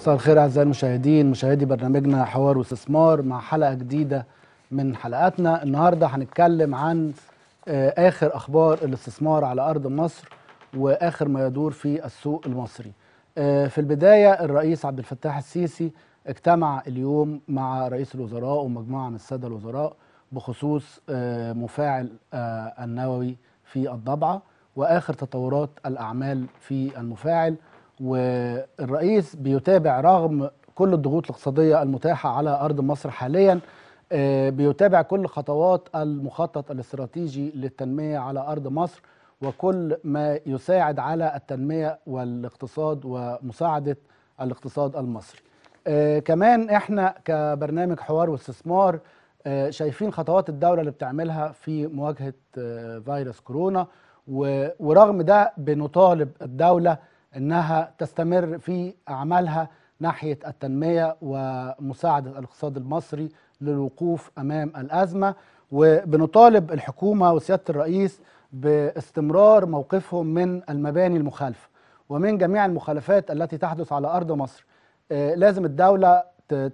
مساء الخير اعزائي المشاهدين مشاهدي برنامجنا حوار واستثمار مع حلقه جديده من حلقاتنا النهارده هنتكلم عن آه، اخر اخبار الاستثمار على ارض مصر واخر ما يدور في السوق المصري آه، في البدايه الرئيس عبد الفتاح السيسي اجتمع اليوم مع رئيس الوزراء ومجموعه من الساده الوزراء بخصوص آه، مفاعل النووي في الضبعه واخر تطورات الاعمال في المفاعل والرئيس بيتابع رغم كل الضغوط الاقتصادية المتاحة على أرض مصر حاليا آه، بيتابع كل خطوات المخطط الاستراتيجي للتنمية على أرض مصر وكل ما يساعد على التنمية والاقتصاد ومساعدة الاقتصاد المصري آه، كمان احنا كبرنامج حوار واستثمار آه، شايفين خطوات الدولة اللي بتعملها في مواجهة فيروس كورونا ورغم ده بنطالب الدولة انها تستمر في اعمالها ناحيه التنميه ومساعده الاقتصاد المصري للوقوف امام الازمه وبنطالب الحكومه وسياده الرئيس باستمرار موقفهم من المباني المخالفه ومن جميع المخالفات التي تحدث على ارض مصر آه، لازم الدوله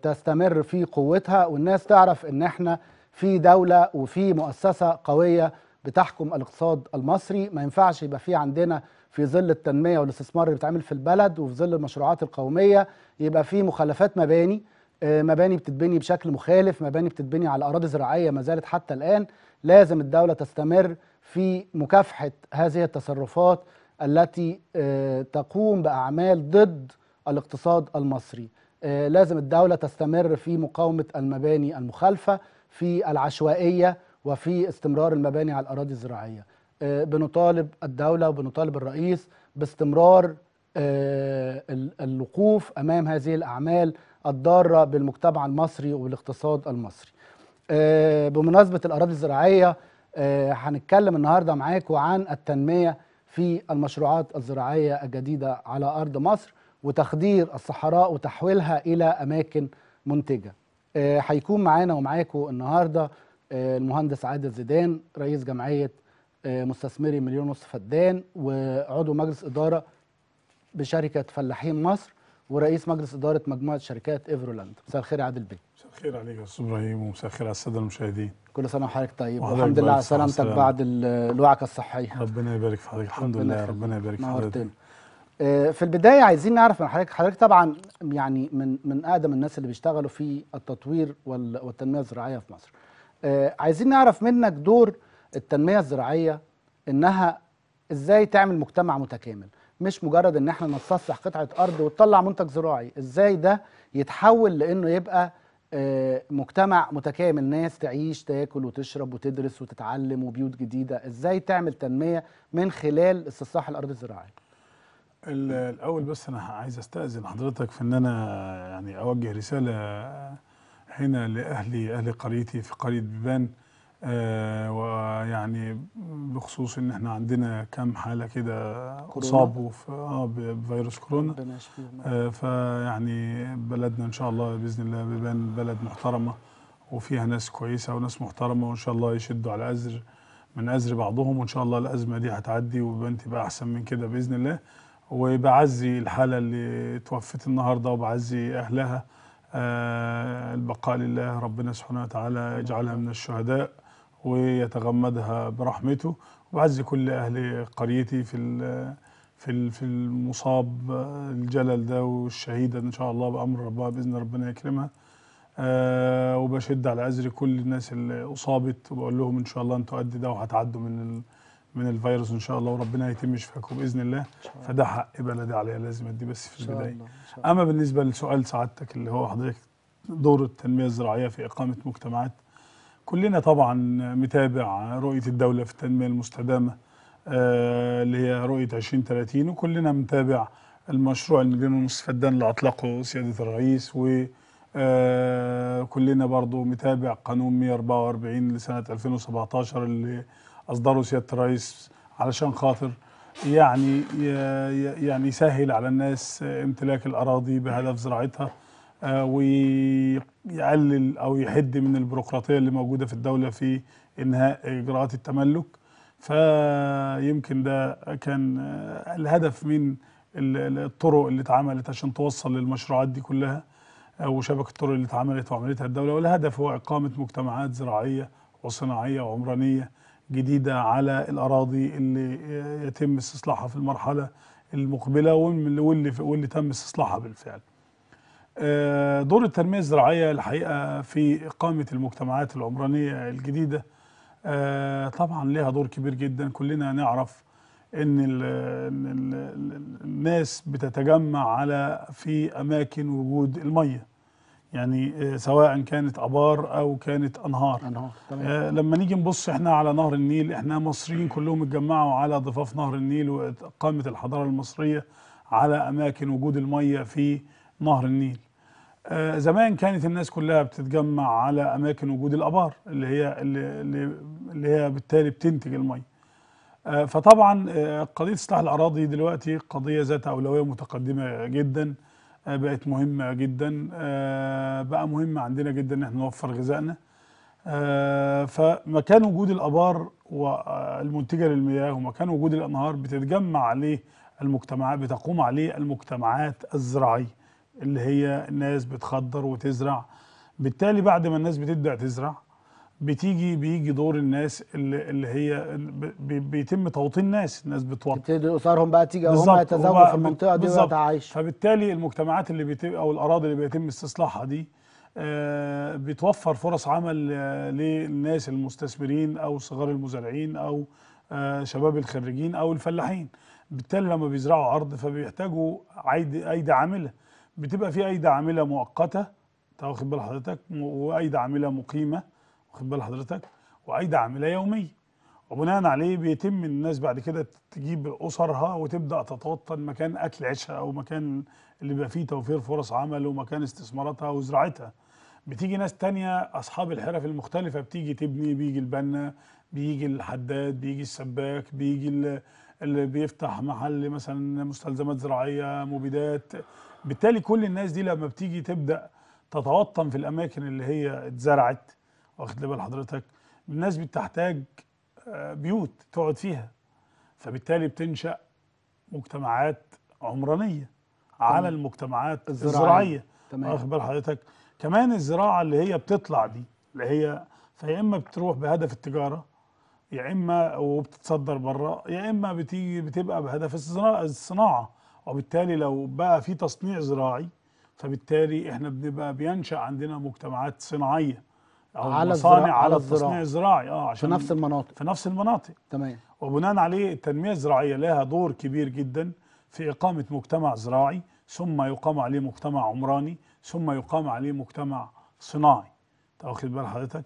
تستمر في قوتها والناس تعرف ان احنا في دوله وفي مؤسسه قويه بتحكم الاقتصاد المصري ما ينفعش يبقى في عندنا في ظل التنميه والاستثمار اللي بيتعمل في البلد وفي ظل المشروعات القوميه يبقى في مخالفات مباني آه، مباني بتتبني بشكل مخالف مباني بتتبني على اراضي زراعيه ما زالت حتى الان لازم الدوله تستمر في مكافحه هذه التصرفات التي آه، تقوم باعمال ضد الاقتصاد المصري آه، لازم الدوله تستمر في مقاومه المباني المخالفه في العشوائيه وفي استمرار المباني على الاراضي الزراعيه آه، بنطالب الدولة وبنطالب الرئيس باستمرار آه، الوقوف أمام هذه الأعمال الضارة بالمجتمع المصري وبالاقتصاد المصري آه، بمناسبة الأراضي الزراعية هنتكلم النهاردة معاكم عن التنمية في المشروعات الزراعية الجديدة على أرض مصر وتخدير الصحراء وتحويلها إلى أماكن منتجة هيكون معانا ومعاكم النهاردة المهندس عادل زيدان رئيس جمعية مستثمري مليون ونص فدان وعضو مجلس إدارة بشركة فلاحين مصر ورئيس مجلس إدارة مجموعة شركات إيفرولاند مساء الخير يا عادل بيه مساء الخير عليك يا أستاذ إبراهيم ومساء الخير على السادة المشاهدين كل سنة وحضرتك طيب والحمد لله على سلامتك بعد الوعكة الصحية ربنا يبارك في حضرتك الحمد لله ربنا يبارك في حضرتك آه، في البداية عايزين نعرف من حضرتك حضرتك طبعا يعني من من أقدم الناس اللي بيشتغلوا في التطوير والتنمية الزراعية في مصر آه، عايزين نعرف منك دور التنميه الزراعيه انها ازاي تعمل مجتمع متكامل مش مجرد ان احنا نستصلح قطعه ارض وتطلع منتج زراعي ازاي ده يتحول لانه يبقى آه، مجتمع متكامل ناس تعيش تاكل وتشرب وتدرس وتتعلم وبيوت جديده ازاي تعمل تنميه من خلال استصلاح الارض الزراعيه الاول بس انا عايز استاذن حضرتك في ان انا يعني اوجه رساله هنا لاهلي اهل قريتي في قريه بيبان آه، ويعني بخصوص ان احنا عندنا كام حاله كده اصابوا في اه بفيروس كورونا آه، فيعني بلدنا ان شاء الله باذن الله بيبان بلد محترمه وفيها ناس كويسه وناس محترمه وان شاء الله يشدوا على ازر من ازر بعضهم وان شاء الله الازمه دي هتعدي وبان تبقى احسن من كده باذن الله وبعزي الحاله اللي توفت النهارده وبعزي اهلها آه البقاء لله ربنا سبحانه وتعالى يجعلها من الشهداء ويتغمدها برحمته وبعز كل أهل قريتي في في في المصاب الجلل ده والشهيدة إن شاء الله بأمر ربها بإذن ربنا يكرمها أه وبشد على عذر كل الناس اللي أصابت وبقول لهم إن شاء الله أنتوا قد ده وهتعدوا من من الفيروس ان شاء الله وربنا هيتم شفاكم باذن الله فده حق بلدي عليها لازم ادي بس في البدايه اما بالنسبه لسؤال سعادتك اللي هو حضرتك دور التنميه الزراعيه في اقامه مجتمعات كلنا طبعا متابع رؤية الدولة في التنمية المستدامة آه، اللي هي رؤية 2030 وكلنا متابع المشروع المليون ونص فدان اللي أطلقه سيادة الرئيس وكلنا آه، برضو متابع قانون 144 لسنة 2017 اللي أصدره سيادة الرئيس علشان خاطر يعني يعني يسهل على الناس امتلاك الأراضي بهدف زراعتها آه، ويقلل او يحد من البيروقراطيه اللي موجوده في الدوله في انهاء اجراءات التملك فيمكن ده كان آه، الهدف من الطرق اللي اتعملت عشان توصل للمشروعات دي كلها آه، وشبكه الطرق اللي اتعملت وعملتها الدوله والهدف هو اقامه مجتمعات زراعيه وصناعيه وعمرانيه جديده على الاراضي اللي يتم استصلاحها في المرحله المقبله واللي واللي تم استصلاحها بالفعل. آه، دور التنمية الزراعية الحقيقة في إقامة المجتمعات العمرانية الجديدة آه، طبعا لها دور كبير جدا كلنا نعرف ان الناس بتتجمع على في اماكن وجود الميه يعني آه، سواء كانت ابار او كانت انهار انهار لما نيجي نبص احنا على نهر النيل احنا مصريين كلهم اتجمعوا على ضفاف نهر النيل واقامه الحضاره المصريه على اماكن وجود الميه في نهر النيل آه، زمان كانت الناس كلها بتتجمع على اماكن وجود الابار اللي هي اللي, اللي هي بالتالي بتنتج المي آه، فطبعا آه، قضيه اصلاح الاراضي دلوقتي قضيه ذات اولويه متقدمه جدا بقت مهمه جدا بقى مهم عندنا جدا ان احنا نوفر غذائنا. فمكان وجود الابار والمنتجه للمياه ومكان وجود الانهار بتتجمع عليه المجتمعات بتقوم عليه المجتمعات الزراعيه. اللي هي الناس بتخضر وتزرع بالتالي بعد ما الناس بتبدا تزرع بتيجي بيجي دور الناس اللي, اللي هي بيتم توطين الناس الناس بتوطن بتبتدي اسرهم بقى تيجي او هم يتزوجوا في المنطقه دي ويتعايشوا فبالتالي المجتمعات اللي بيتم او الاراضي اللي بيتم استصلاحها دي آه، بتوفر فرص عمل آه، للناس المستثمرين او صغار المزارعين او آه، شباب الخريجين او الفلاحين بالتالي لما بيزرعوا ارض فبيحتاجوا ايدي عامله بتبقى في ايدي عامله مؤقته واخد بال حضرتك وايدي عامله مقيمه واخد بال حضرتك وايدي عامله يوميه وبناء عليه بيتم الناس بعد كده تجيب اسرها وتبدا تتوطن مكان اكل عيشها او مكان اللي بيبقى فيه توفير فرص عمل ومكان استثماراتها وزراعتها بتيجي ناس تانية اصحاب الحرف المختلفه بتيجي تبني بيجي البنا بيجي الحداد بيجي السباك بيجي اللي بيفتح محل مثلا مستلزمات زراعيه مبيدات بالتالي كل الناس دي لما بتيجي تبدا تتوطن في الاماكن اللي هي اتزرعت واخد بال حضرتك الناس بتحتاج آه، بيوت تقعد فيها فبالتالي بتنشا مجتمعات عمرانيه على المجتمعات الزراعيه واخد بال حضرتك كمان الزراعه اللي هي بتطلع دي اللي هي فيا اما بتروح بهدف التجاره يا اما وبتتصدر بره يا اما بتيجي بتبقى بهدف الصناعه وبالتالي لو بقى في تصنيع زراعي فبالتالي احنا بنبقى بينشا عندنا مجتمعات صناعيه او على مصانع على التصنيع الزراعي اه عشان في نفس المناطق في نفس المناطق تمام وبناء عليه التنميه الزراعيه لها دور كبير جدا في اقامه مجتمع زراعي ثم يقام عليه مجتمع عمراني ثم يقام عليه مجتمع صناعي واخد بال حضرتك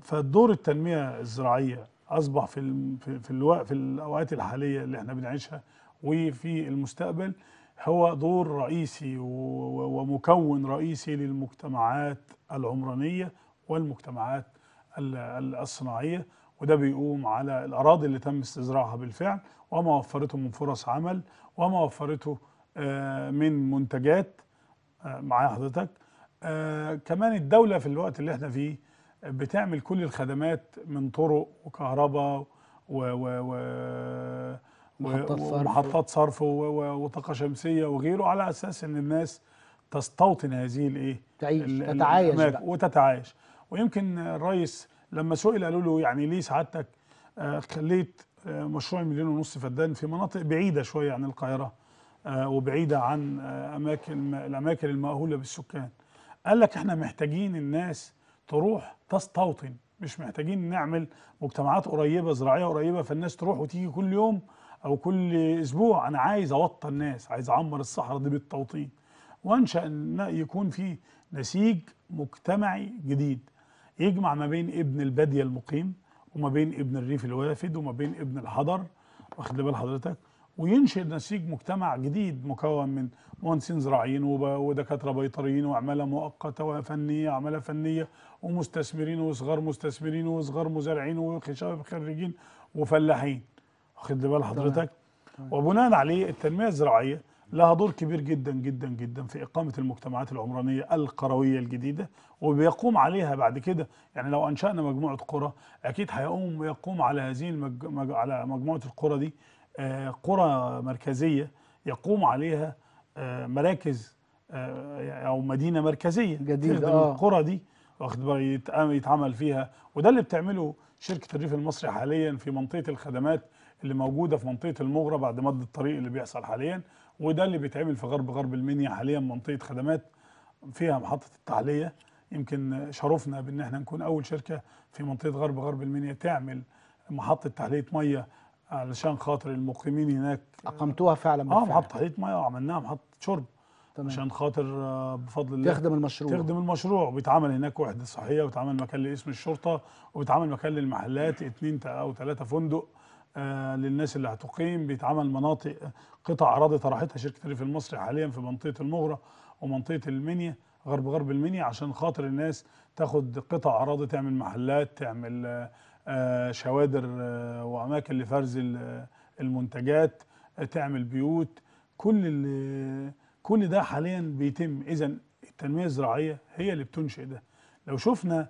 فدور التنميه الزراعيه اصبح في في ال في, الوقت في الاوقات الحاليه اللي احنا بنعيشها وفي المستقبل هو دور رئيسي ومكون رئيسي للمجتمعات العمرانية والمجتمعات الصناعية وده بيقوم على الأراضي اللي تم استزراعها بالفعل وما وفرته من فرص عمل وما وفرته آه، من منتجات آه، معايا حضرتك آه، كمان الدولة في الوقت اللي احنا فيه بتعمل كل الخدمات من طرق وكهرباء و, و, و محطات صرف ومحطات صرف وطاقه شمسيه وغيره على اساس ان الناس تستوطن هذه الايه تعيش تتعايش وتتعايش ويمكن الرئيس لما سئل قالوا له يعني ليه سعادتك آه، خليت آه، مشروع مليون ونص فدان في مناطق بعيده شويه عن القاهره آه، وبعيده عن اماكن الاماكن المأهوله بالسكان قال لك احنا محتاجين الناس تروح تستوطن مش محتاجين نعمل مجتمعات قريبه زراعيه قريبه فالناس تروح وتيجي كل يوم او كل اسبوع انا عايز اوطي الناس عايز اعمر الصحراء دي بالتوطين وانشا ان يكون في نسيج مجتمعي جديد يجمع ما بين ابن الباديه المقيم وما بين ابن الريف الوافد وما بين ابن الحضر واخد بال حضرتك وينشئ نسيج مجتمع جديد مكون من مهندسين زراعيين ودكاتره بيطريين وعماله مؤقته وفنيه عماله فنيه ومستثمرين وصغار مستثمرين وصغار مزارعين وخشاب خريجين وفلاحين واخد بال حضرتك وبناء عليه التنميه الزراعيه لها دور كبير جدا جدا جدا في إقامة المجتمعات العمرانية القروية الجديدة وبيقوم عليها بعد كده يعني لو أنشأنا مجموعة قرى أكيد هيقوم يقوم على هذه المج... مج... على مجموعة القرى دي آه قرى مركزية يقوم عليها آه مراكز آه أو مدينة مركزية جديده آه. القرى دي واخد يتعمل فيها وده اللي بتعمله شركة الريف المصري حاليا في منطقة الخدمات اللي موجوده في منطقه المغرى بعد مد الطريق اللي بيحصل حاليا وده اللي بيتعمل في غرب غرب المنيا حاليا منطقه خدمات فيها محطه التحليه يمكن شرفنا بان احنا نكون اول شركه في منطقه غرب غرب المنيا تعمل محطه تحليه ميه علشان خاطر المقيمين هناك اقمتوها فعلا اه محطه تحليه ميه وعملناها آه، محطه شرب تمام. عشان خاطر آه، بفضل الله تخدم المشروع تخدم المشروع وبيتعمل هناك وحده صحيه وبيتعمل مكان لاسم الشرطه وبيتعمل مكان للمحلات اثنين او ثلاثه فندق آه، للناس اللي هتقيم بيتعمل مناطق قطع اراضي طرحتها شركه الريف المصري حاليا في منطقه المغره ومنطقه المنيا غرب غرب المنيا عشان خاطر الناس تاخد قطع اراضي تعمل محلات تعمل آه، شوادر آه، واماكن لفرز المنتجات تعمل بيوت كل كل ده حاليا بيتم اذا التنميه الزراعيه هي اللي بتنشئ ده لو شفنا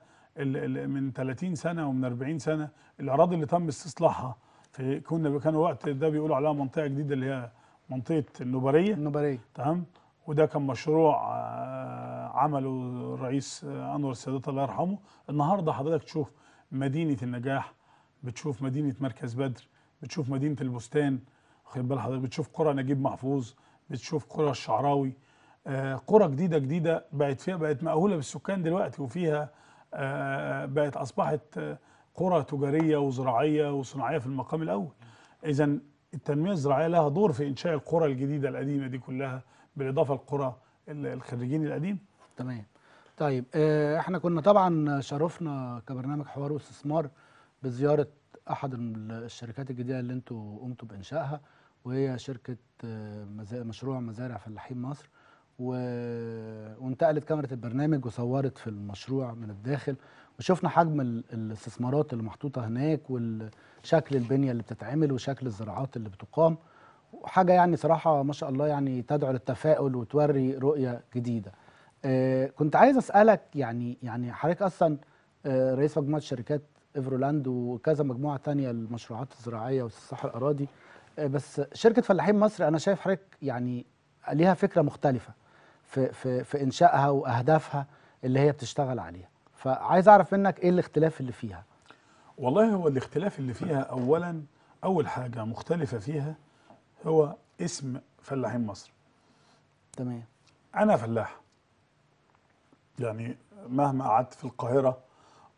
من 30 سنه ومن 40 سنه الاراضي اللي تم استصلاحها في كنا كان وقت ده بيقولوا عليها منطقه جديده اللي هي منطقه النبريه النبريه تمام وده كان مشروع آه، عمله الرئيس آه، انور السادات الله يرحمه النهارده حضرتك تشوف مدينه النجاح بتشوف مدينه مركز بدر بتشوف مدينه البستان واخد بال حضرتك بتشوف قرى نجيب محفوظ بتشوف قرى الشعراوي آه، قرى جديده جديده بقت فيها بقت مأهوله بالسكان دلوقتي وفيها بقت اصبحت قرى تجارية وزراعية وصناعية في المقام الأول إذا التنمية الزراعية لها دور في إنشاء القرى الجديدة القديمة دي كلها بالإضافة لقرى الخريجين القديم تمام طيب آه، احنا كنا طبعا شرفنا كبرنامج حوار واستثمار بزيارة أحد الشركات الجديدة اللي انتوا قمتوا بإنشائها وهي شركة آه، مشروع مزارع فلاحين مصر وانتقلت كاميرا البرنامج وصورت في المشروع من الداخل وشفنا حجم الاستثمارات اللي محطوطه هناك وشكل البنيه اللي بتتعمل وشكل الزراعات اللي بتقام وحاجه يعني صراحه ما شاء الله يعني تدعو للتفاؤل وتوري رؤيه جديده آه كنت عايز اسالك يعني يعني حضرتك اصلا آه رئيس مجموعه شركات ايفرولاند وكذا مجموعه ثانيه للمشروعات الزراعيه واستصلاح الاراضي آه بس شركه فلاحين مصر انا شايف حضرتك يعني ليها فكره مختلفه في في في انشائها واهدافها اللي هي بتشتغل عليها فعايز اعرف منك ايه الاختلاف اللي فيها والله هو الاختلاف اللي فيها اولا اول حاجه مختلفه فيها هو اسم فلاحين مصر تمام انا فلاح يعني مهما قعدت في القاهره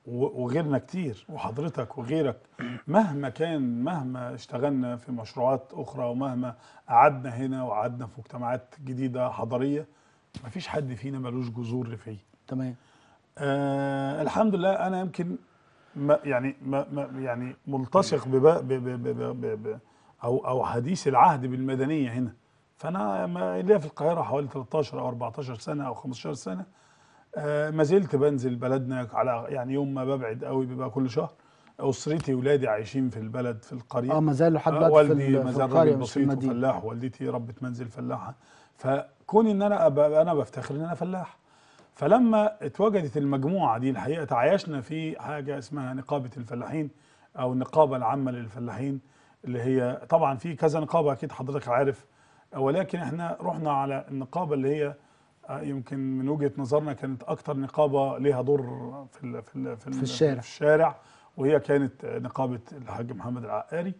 وغيرنا كتير وحضرتك وغيرك مهما كان مهما اشتغلنا في مشروعات اخرى ومهما قعدنا هنا وقعدنا في مجتمعات جديده حضاريه مفيش حد فينا ملوش جذور ريفيه تمام آه الحمد لله انا يمكن ما يعني ما ما يعني ملتصق ب ب ب ب او او حديث العهد بالمدنيه هنا فانا ما ليا في القاهره حوالي 13 او 14 سنه او 15 سنه آه ما زلت بنزل بلدنا على يعني يوم ما ببعد قوي بيبقى كل شهر اسرتي ولادي عايشين في البلد في القريه اه ما زالوا لحد آه، دلوقتي آه والدي ما زال راجل بسيط وفلاح والدتي ربة منزل فلاحه فكوني ان انا انا بفتخر ان انا فلاح فلما اتوجدت المجموعة دي الحقيقة تعايشنا في حاجة اسمها نقابة الفلاحين أو النقابة العامة للفلاحين اللي هي طبعا في كذا نقابة أكيد حضرتك عارف ولكن احنا رحنا على النقابة اللي هي آه، يمكن من وجهة نظرنا كانت أكتر نقابة ليها دور في الـ في الـ في, في الشارع في الشارع وهي كانت نقابة الحاج محمد العقاري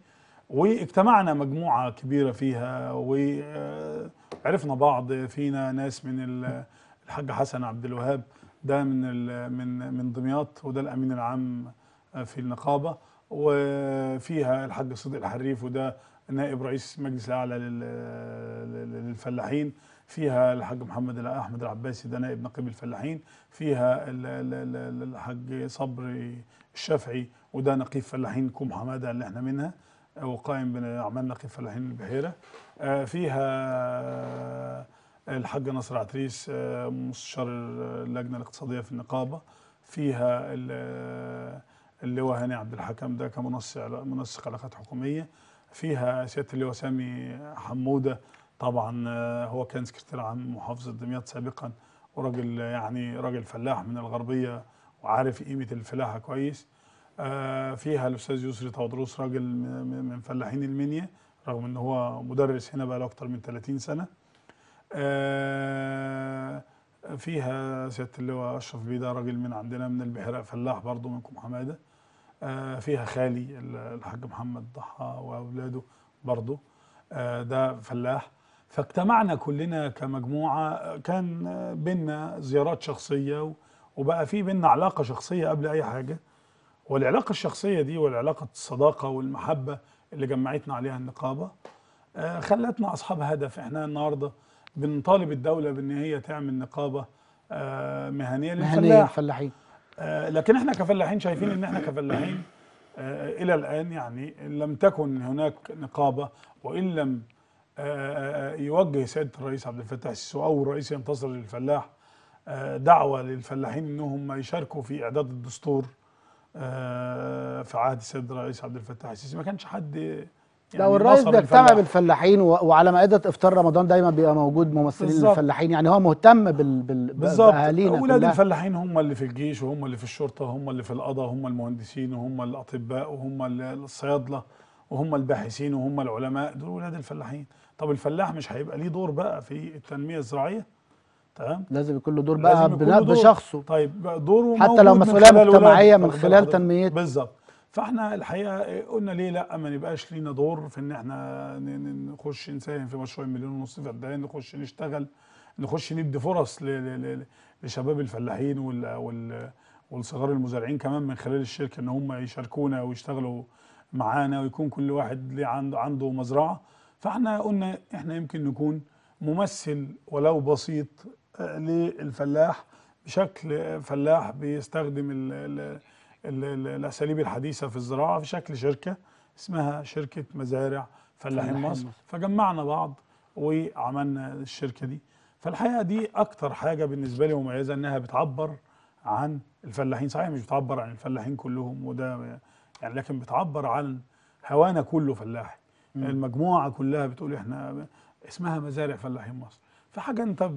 واجتمعنا مجموعة كبيرة فيها وعرفنا آه، بعض فينا ناس من الحاج حسن عبد الوهاب ده من من من دمياط وده الامين العام في النقابه وفيها الحاج صديق الحريف وده نائب رئيس المجلس الاعلى للفلاحين فيها الحاج محمد احمد العباسي ده نائب نقيب الفلاحين فيها الحاج صبري الشافعي وده نقيب فلاحين كوم حماده اللي احنا منها وقائم باعمال نقيب فلاحين البحيره آه، فيها الحاجة نصر عتريس آه، مستشار اللجنة الاقتصادية في النقابة فيها آه، اللواء هاني عبد الحكم ده كمنسق علاقات حكومية فيها سيادة اللواء سامي حمودة طبعا آه، هو كان سكرتير عام محافظة دمياط سابقا وراجل يعني راجل فلاح من الغربية وعارف قيمة الفلاحة كويس فيها الأستاذ يسري طودروس راجل من فلاحين المنيا رغم ان هو مدرس هنا بقى له اكتر من 30 سنه آه، فيها سياده اللواء اشرف بيده راجل من عندنا من البحراء فلاح برضه منكم حماده آه، فيها خالي الحاج محمد ضحى واولاده برضه آه، ده فلاح فاجتمعنا كلنا كمجموعه كان بينا زيارات شخصيه وبقى في بينا علاقه شخصيه قبل اي حاجه والعلاقه الشخصيه دي والعلاقه الصداقه والمحبه اللي جمعتنا عليها النقابه خلتنا اصحاب هدف احنا النهارده بنطالب الدوله بان هي تعمل نقابه آه، مهنيه للفلاحين آه، لكن احنا كفلاحين شايفين ان احنا كفلاحين آه، الى الان يعني لم تكن هناك نقابه وان لم يوجه سياده الرئيس عبد الفتاح السيسي او الرئيس ينتصر للفلاح دعوه للفلاحين انهم يشاركوا في اعداد الدستور في عهد السيد الرئيس عبد الفتاح السيسي ما كانش حد يعني الرئيس بيجتمع بالفلاحين وعلى مائده افطار رمضان دايما بيبقى موجود ممثلين بالزبط. الفلاحين يعني هو مهتم بال بال بالظبط اولاد الفلاحين هم اللي في الجيش وهم اللي في الشرطه وهم اللي في القضاء وهم المهندسين وهم الاطباء وهم الصيادله وهم الباحثين وهم العلماء دول اولاد الفلاحين طب الفلاح مش هيبقى ليه دور بقى في التنميه الزراعيه تمام لازم يكون له دور بقى بشخصه طيب دوره حتى لو مسؤوليه مجتمعيه من خلال, من خلال تنميته بالظبط فاحنا الحقيقه قلنا ليه لا ما نبقاش لينا دور في ان احنا نخش نساهم في مشروع مليون ونص فدان نخش نشتغل نخش ندي فرص لشباب الفلاحين والصغار المزارعين كمان من خلال الشركه ان هم يشاركونا ويشتغلوا معانا ويكون كل واحد عنده عنده مزرعه فاحنا قلنا احنا يمكن نكون ممثل ولو بسيط آه، للفلاح بشكل فلاح بيستخدم ال الاساليب الحديثه في الزراعه في شكل شركه اسمها شركه مزارع فلاحين مصر فجمعنا بعض وعملنا الشركه دي فالحقيقه دي اكتر حاجه بالنسبه لي مميزه انها بتعبر عن الفلاحين صحيح مش بتعبر عن الفلاحين كلهم وده يعني لكن بتعبر عن هوانا كله فلاحي المجموعه كلها بتقول احنا اسمها مزارع فلاحين مصر فحاجه انت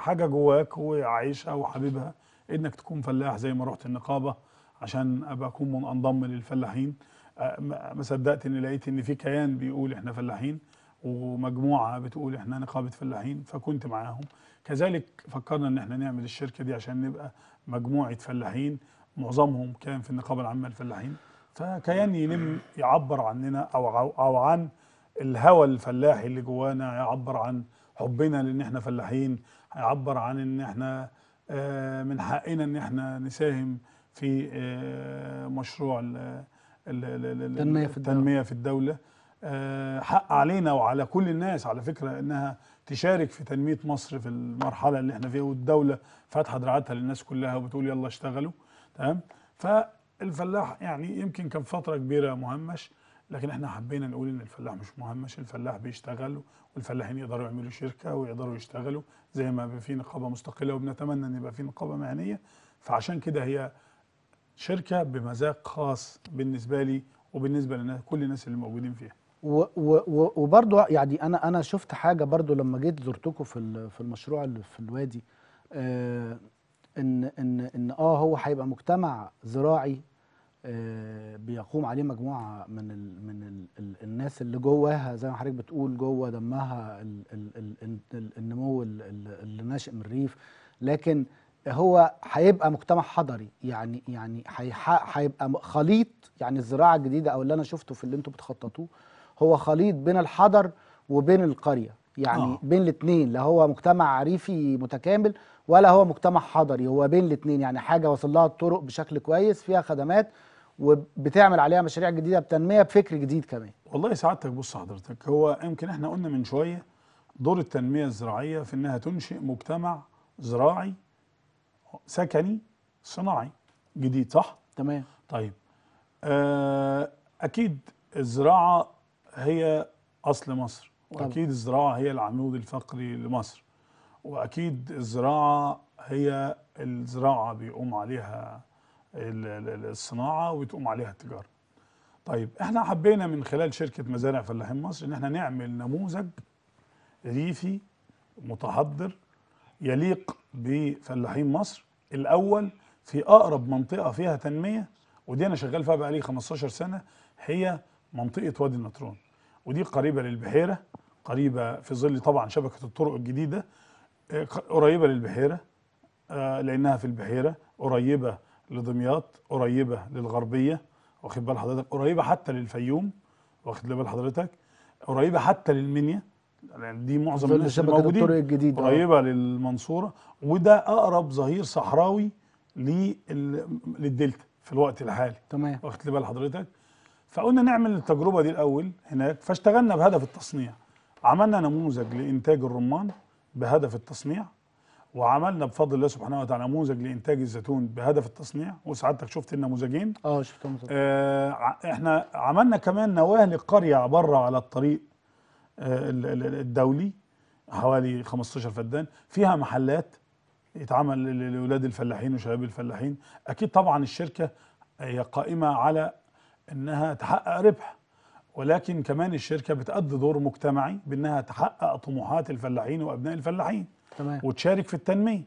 حاجه جواك وعايشها وحبيبها انك تكون فلاح زي ما رحت النقابه عشان ابقى اكون انضم للفلاحين أه، ما صدقت اني لقيت ان في كيان بيقول احنا فلاحين ومجموعه بتقول احنا نقابه فلاحين فكنت معاهم كذلك فكرنا ان احنا نعمل الشركه دي عشان نبقى مجموعه فلاحين معظمهم كان في النقابه العامه للفلاحين فكيان يلم يعبر عننا او او عن الهوى الفلاحي اللي جوانا يعبر عن حبنا لان احنا فلاحين هيعبر عن ان احنا آه، من حقنا ان احنا نساهم في آه، مشروع التنمية في الدولة, التنمية في الدولة. آه، حق علينا وعلى كل الناس على فكرة انها تشارك في تنمية مصر في المرحلة اللي احنا فيها والدولة فاتحة دراعاتها للناس كلها وبتقول يلا اشتغلوا تمام فالفلاح يعني يمكن كان فترة كبيرة مهمش لكن احنا حبينا نقول ان الفلاح مش مهمش الفلاح بيشتغل والفلاحين يقدروا يعملوا شركة ويقدروا يشتغلوا زي ما في نقابة مستقلة وبنتمنى ان يبقى في نقابة مهنية فعشان كده هي شركه بمذاق خاص بالنسبه لي وبالنسبه لكل الناس اللي موجودين فيها وبرضه يعني انا انا شفت حاجه برضه لما جيت زرتكم في في المشروع اللي في الوادي آه، ان ان ان اه هو هيبقى مجتمع زراعي آه، بيقوم عليه مجموعه من الـ من الـ الناس اللي جواها زي ما حضرتك بتقول جوه دمها الـ الـ الـ النمو اللي ناشئ من الريف لكن هو هيبقى مجتمع حضري يعني يعني هيبقى خليط يعني الزراعه الجديده او اللي انا شفته في اللي انتم بتخططوه هو خليط بين الحضر وبين القريه يعني آه. بين الاثنين لا هو مجتمع عريفي متكامل ولا هو مجتمع حضري هو بين الاثنين يعني حاجه وصل لها الطرق بشكل كويس فيها خدمات وبتعمل عليها مشاريع جديده بتنميه بفكر جديد كمان والله سعادتك بص حضرتك هو يمكن احنا قلنا من شويه دور التنميه الزراعيه في انها تنشئ مجتمع زراعي سكني صناعي جديد صح تمام طيب آه، اكيد الزراعه هي اصل مصر واكيد الزراعه هي العمود الفقري لمصر واكيد الزراعه هي الزراعه بيقوم عليها الصناعه وتقوم عليها التجاره طيب احنا حبينا من خلال شركه مزارع فلاحين مصر ان احنا نعمل نموذج ريفي متحضر يليق بفلاحين مصر الاول في اقرب منطقه فيها تنميه ودي انا شغال فيها بقالي 15 سنه هي منطقه وادي النطرون ودي قريبه للبحيره قريبه في ظل طبعا شبكه الطرق الجديده آه، قريبه للبحيره آه، لانها في البحيره قريبه لدمياط قريبه للغربيه واخد بال حضرتك قريبه حتى للفيوم واخد بال حضرتك قريبه حتى للمنيا يعني دي معظم الناس الموجودين الطرق الجديد قريبه آه. للمنصوره وده اقرب ظهير صحراوي للدلتا في الوقت الحالي تمام واخد بال حضرتك فقلنا نعمل التجربه دي الاول هناك فاشتغلنا بهدف التصنيع عملنا نموذج لانتاج الرمان بهدف التصنيع وعملنا بفضل الله سبحانه وتعالى نموذج لانتاج الزيتون بهدف التصنيع وسعادتك شفت النموذجين اه شفتهم آه احنا عملنا كمان نواه للقريه بره على الطريق الدولي حوالي 15 فدان فيها محلات يتعمل لاولاد الفلاحين وشباب الفلاحين اكيد طبعا الشركه هي قائمه على انها تحقق ربح ولكن كمان الشركه بتأدي دور مجتمعي بانها تحقق طموحات الفلاحين وابناء الفلاحين تمام وتشارك في التنميه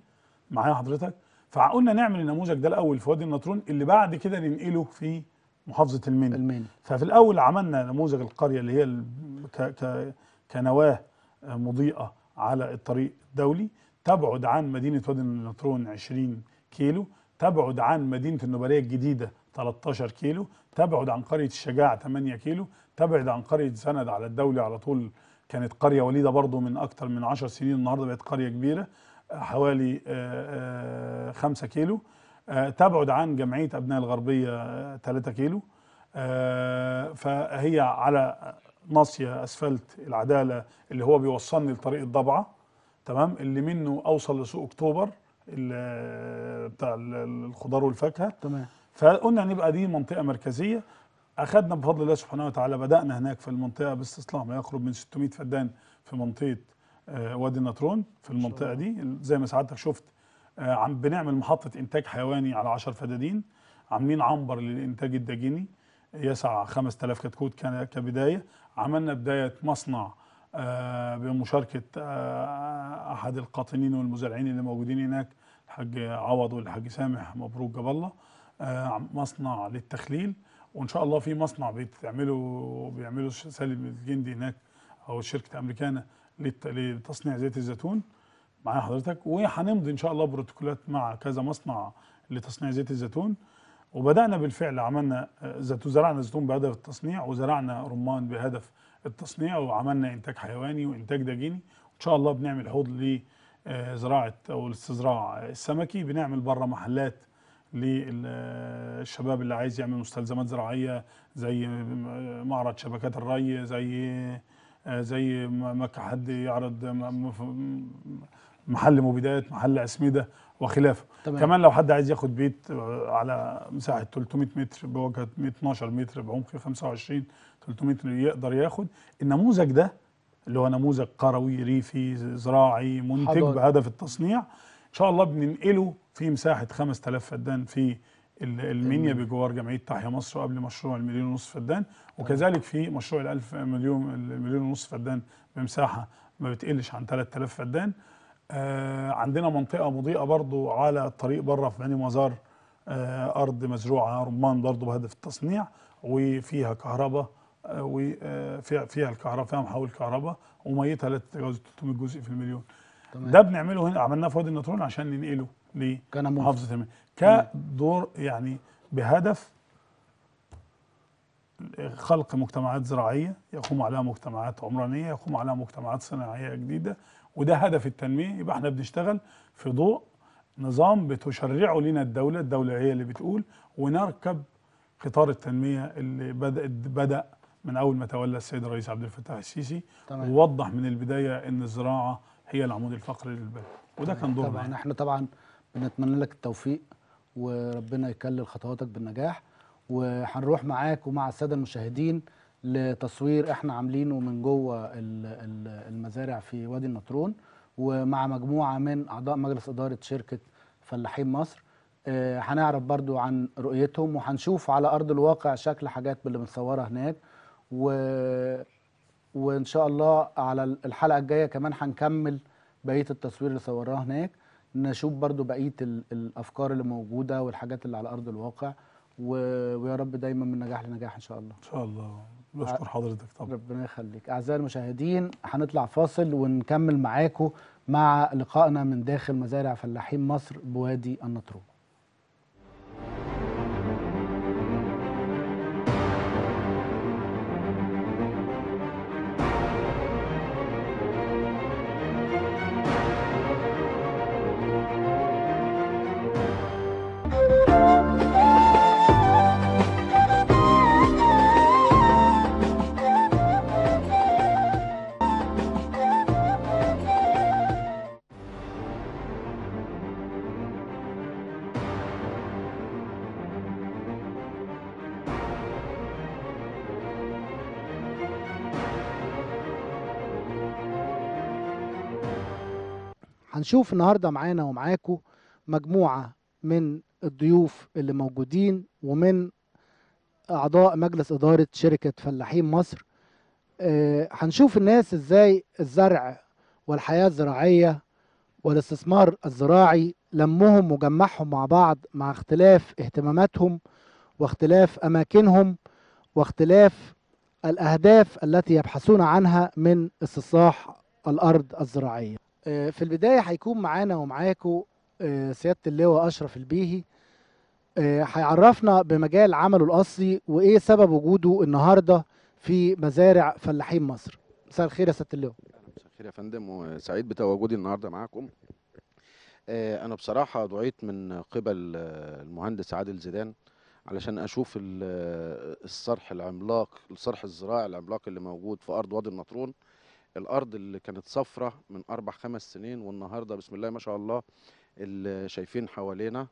معايا حضرتك فقلنا نعمل النموذج ده الاول في وادي النطرون اللي بعد كده ننقله في محافظه المنيا المنيا ففي الاول عملنا نموذج القريه اللي هي ك... ك... كنواه مضيئه على الطريق الدولي تبعد عن مدينه وادي النطرون 20 كيلو تبعد عن مدينه النبريه الجديده 13 كيلو تبعد عن قريه الشجاعه 8 كيلو تبعد عن قريه سند على الدولي على طول كانت قريه وليده برضو من اكتر من 10 سنين النهارده بقت قريه كبيره حوالي 5 آه، آه، كيلو آه، تبعد عن جمعية أبناء الغربية 3 آه، كيلو آه، فهي على ناصية أسفلت العدالة اللي هو بيوصلني لطريق الضبعة تمام اللي منه أوصل لسوق أكتوبر بتاع الخضار والفاكهة تمام فقلنا نبقى دي منطقة مركزية أخذنا بفضل الله سبحانه وتعالى بدأنا هناك في المنطقة باستسلام ما يقرب من 600 فدان في منطقة وادي النطرون في المنطقة دي زي ما سعادتك شفت آه، عم بنعمل محطه انتاج حيواني على 10 فدادين عاملين عنبر للانتاج الدجيني يسع 5000 كتكوت كبدايه عملنا بدايه مصنع آه، بمشاركه آه، احد القاطنين والمزارعين اللي موجودين هناك الحاج عوض والحاج سامح مبروك جاب الله مصنع للتخليل وان شاء الله في مصنع بيتعمله بيعملوا سالم الجندي هناك او شركه امريكانا لتصنيع زيت الزيتون معايا حضرتك وهنمضي ان شاء الله بروتوكولات مع كذا مصنع لتصنيع زيت الزيتون وبدانا بالفعل عملنا آه، زرعنا زيتون بهدف التصنيع وزرعنا رمان بهدف التصنيع وعملنا انتاج حيواني وانتاج دجيني وان شاء الله بنعمل حوض لزراعه آه، او الاستزراع السمكي بنعمل بره محلات للشباب آه، اللي عايز يعمل مستلزمات زراعيه زي معرض شبكات الري زي زي ما حد يعرض محل مبيدات محل اسمده وخلافه تمام. كمان لو حد عايز ياخد بيت آه، على مساحه 300 متر بواجهه 12 متر بعمق 25 300 يقدر ياخد النموذج ده اللي هو نموذج قروي ريفي زراعي منتج حضر. بهدف التصنيع ان شاء الله بننقله في مساحه 5000 فدان في المنيا بجوار جمعيه تحيا مصر قبل مشروع المليون ونص فدان وكذلك في مشروع ال1000 مليون المليون ونص فدان بمساحه ما بتقلش عن 3000 فدان آه، عندنا منطقه مضيئه برضو على الطريق بره في بني مزار آه، ارض مزروعه رمان برضو بهدف التصنيع وفيها كهرباء آه، وفيها فيها الكهرباء فيها محول كهرباء وميتها لا تتجاوز 300 جزء في المليون تمام. ده بنعمله هنا عملناه في وادي النطرون عشان ننقله لمحافظه تمام كدور يعني بهدف خلق مجتمعات زراعيه يقوم عليها مجتمعات عمرانيه يقوم عليها مجتمعات صناعيه جديده وده هدف التنميه يبقى احنا بنشتغل في ضوء نظام بتشرعه لنا الدوله، الدوله هي اللي بتقول ونركب قطار التنميه اللي بدات بدا من اول ما تولى السيد الرئيس عبد الفتاح السيسي تمام. ووضح من البدايه ان الزراعه هي العمود الفقري للبلد وده كان دورنا طبعا احنا طبعا بنتمنى لك التوفيق وربنا يكلل خطواتك بالنجاح وهنروح معاك ومع الساده المشاهدين لتصوير احنا عاملينه من جوه المزارع في وادي النطرون ومع مجموعه من اعضاء مجلس اداره شركه فلاحين مصر آه، هنعرف برضو عن رؤيتهم وهنشوف على ارض الواقع شكل حاجات اللي بنصورها هناك و... وان شاء الله على الحلقه الجايه كمان هنكمل بقيه التصوير اللي صورناه هناك نشوف برضو بقيه الافكار اللي موجوده والحاجات اللي على ارض الواقع و... ويا رب دايما من نجاح لنجاح ان شاء الله ان شاء الله بشكر حضرتك طبعا ربنا يخليك اعزائي المشاهدين هنطلع فاصل ونكمل معاكم مع لقائنا من داخل مزارع فلاحين مصر بوادي النطرون هنشوف النهارده معانا ومعاكم مجموعه من الضيوف اللي موجودين ومن اعضاء مجلس اداره شركه فلاحين مصر آه، هنشوف الناس ازاي الزرع والحياه الزراعيه والاستثمار الزراعي لمهم وجمعهم مع بعض مع اختلاف اهتماماتهم واختلاف اماكنهم واختلاف الاهداف التي يبحثون عنها من استصلاح الارض الزراعيه آه، في البداية هيكون معانا ومعاكم آه، سيادة اللواء أشرف البيهي آه، هيعرفنا بمجال عمله الأصلي وإيه سبب وجوده النهاردة في مزارع فلاحين مصر مساء الخير يا سيادة اللواء مساء الخير يا فندم وسعيد بتواجدي النهاردة معاكم أنا بصراحة دعيت من قبل المهندس عادل زيدان علشان أشوف الصرح العملاق الصرح الزراعي العملاق اللي موجود في أرض وادي النطرون الارض اللي كانت صفرة من اربع خمس سنين والنهارده بسم الله ما شاء الله اللي شايفين حوالينا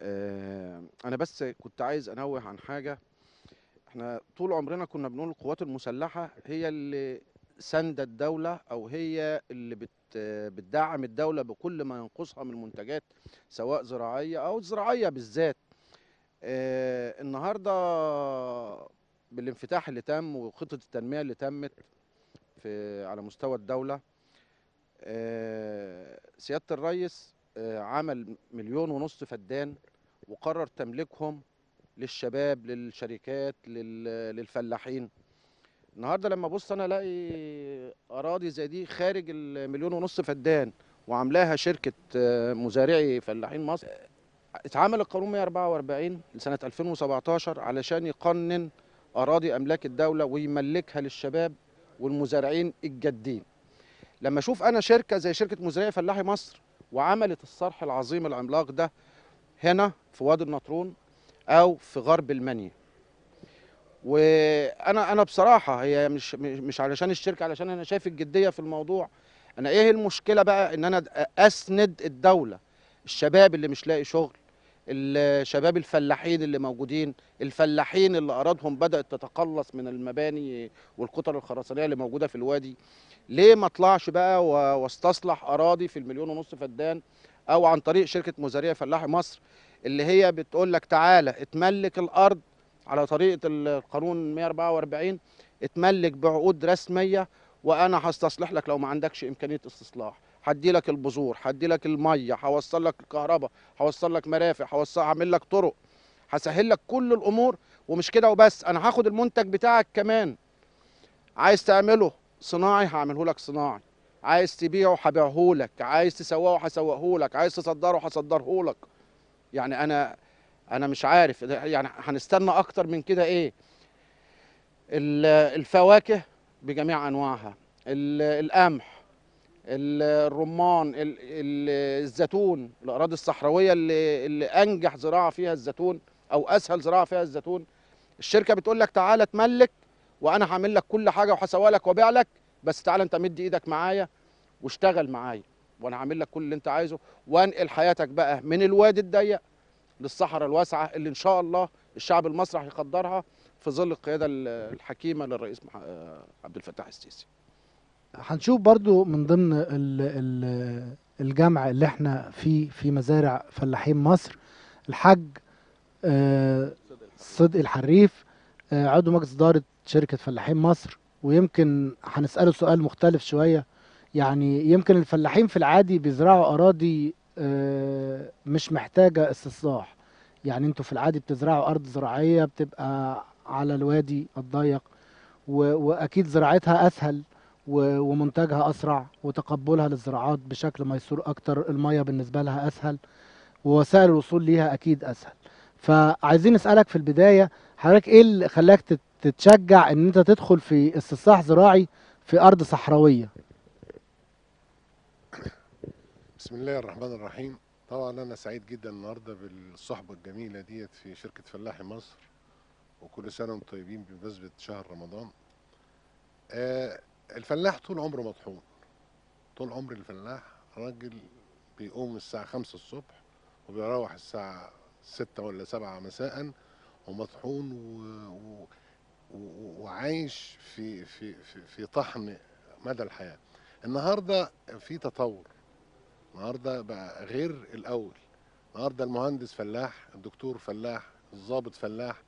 آه، انا بس كنت عايز انوه عن حاجه احنا طول عمرنا كنا بنقول القوات المسلحه هي اللي ساندة الدولة أو هي اللي بت بتدعم الدولة بكل ما ينقصها من منتجات سواء زراعية أو زراعيه بالذات آه، النهاردة بالانفتاح اللي تم وخطة التنمية اللي تمت في على مستوى الدوله آه، سياده الرئيس آه، عمل مليون ونص فدان وقرر تمليكهم للشباب للشركات للفلاحين النهارده لما ابص انا الاقي اراضي زي دي خارج المليون ونص فدان وعاملاها شركه آه، مزارعي فلاحين مصر اتعمل القانون 144 لسنه 2017 علشان يقنن اراضي املاك الدوله ويملكها للشباب والمزارعين الجادين لما اشوف انا شركه زي شركه مزارعي فلاحي مصر وعملت الصرح العظيم العملاق ده هنا في وادي النطرون او في غرب المنيا وانا انا بصراحه هي مش مش علشان الشركه علشان انا شايف الجديه في الموضوع انا ايه المشكله بقى ان انا اسند الدوله الشباب اللي مش لاقي شغل الشباب الفلاحين اللي موجودين الفلاحين اللي أراضهم بدأت تتقلص من المباني والقطر الخرسانية اللي موجودة في الوادي ليه ما اطلعش بقى واستصلح أراضي في المليون ونص فدان أو عن طريق شركة مزارية فلاحي مصر اللي هي بتقول لك تعالى اتملك الأرض على طريقة القانون 144 اتملك بعقود رسمية وأنا هستصلح لك لو ما عندكش إمكانية استصلاح هدي لك البذور هدي لك الميه هوصل لك الكهرباء هوصل لك مرافق هوصل هعمل لك طرق هسهل لك كل الامور ومش كده وبس انا هاخد المنتج بتاعك كمان عايز تعمله صناعي هعمله لك صناعي عايز تبيعه هبيعه لك عايز تسوقه هسوقه لك عايز تصدره هصدره لك يعني انا انا مش عارف يعني هنستنى اكتر من كده ايه الفواكه بجميع انواعها القمح الرمان الزيتون الاراضي الصحراويه اللي, اللي انجح زراعه فيها الزيتون او اسهل زراعه فيها الزيتون الشركه بتقول لك تعالى اتملك وانا هعمل لك كل حاجه وهسوي لك وابيع لك بس تعالى انت مد ايدك معايا واشتغل معايا وانا هعمل لك كل اللي انت عايزه وانقل حياتك بقى من الوادي الضيق للصحراء الواسعه اللي ان شاء الله الشعب المصري هيقدرها في ظل القياده الحكيمه للرئيس آه، عبد الفتاح السيسي هنشوف برضو من ضمن ال ال الجمع اللي احنا فيه في مزارع فلاحين مصر الحاج آه، صدق الحريف آه، عضو مجلس إدارة شركة فلاحين مصر ويمكن هنسأله سؤال مختلف شوية يعني يمكن الفلاحين في العادي بيزرعوا أراضي آه، مش محتاجة استصلاح يعني انتوا في العادي بتزرعوا أرض زراعية بتبقى على الوادي الضيق وأكيد زراعتها أسهل ومنتجها اسرع وتقبلها للزراعات بشكل ميسور اكتر الميه بالنسبه لها اسهل ووسائل الوصول ليها اكيد اسهل فعايزين نسالك في البدايه حضرتك ايه اللي خلاك تتشجع ان انت تدخل في استصلاح زراعي في ارض صحراويه بسم الله الرحمن الرحيم طبعا انا سعيد جدا النهارده بالصحبه الجميله ديت في شركه فلاحي مصر وكل سنه وانتم طيبين بمناسبه شهر رمضان آه الفلاح طول عمره مطحون طول عمر الفلاح راجل بيقوم الساعة خمسة الصبح وبيروح الساعة ستة ولا سبعة مساء ومطحون و... و... وعايش في في في, في طحن مدى الحياة النهاردة في تطور النهاردة بقى غير الأول النهاردة المهندس فلاح الدكتور فلاح الضابط فلاح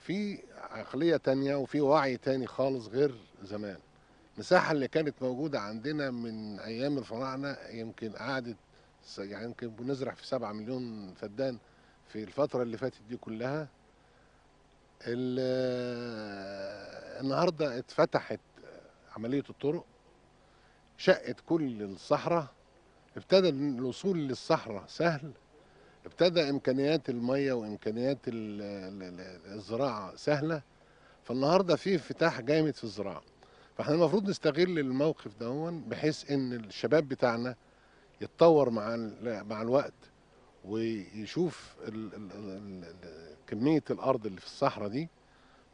في عقليه تانية وفي وعي تاني خالص غير زمان المساحه اللي كانت موجوده عندنا من ايام الفراعنه يمكن قعدت يعني يمكن بنزرع في سبعة مليون فدان في الفتره اللي فاتت دي كلها النهارده اتفتحت عمليه الطرق شقت كل الصحراء ابتدى الوصول للصحراء سهل ابتدى امكانيات الميه وامكانيات الزراعه سهله فالنهارده في انفتاح جامد في الزراعه فاحنا المفروض نستغل الموقف دهون بحيث ان الشباب بتاعنا يتطور مع مع الوقت ويشوف الـ الـ الـ الـ كميه الارض اللي في الصحراء دي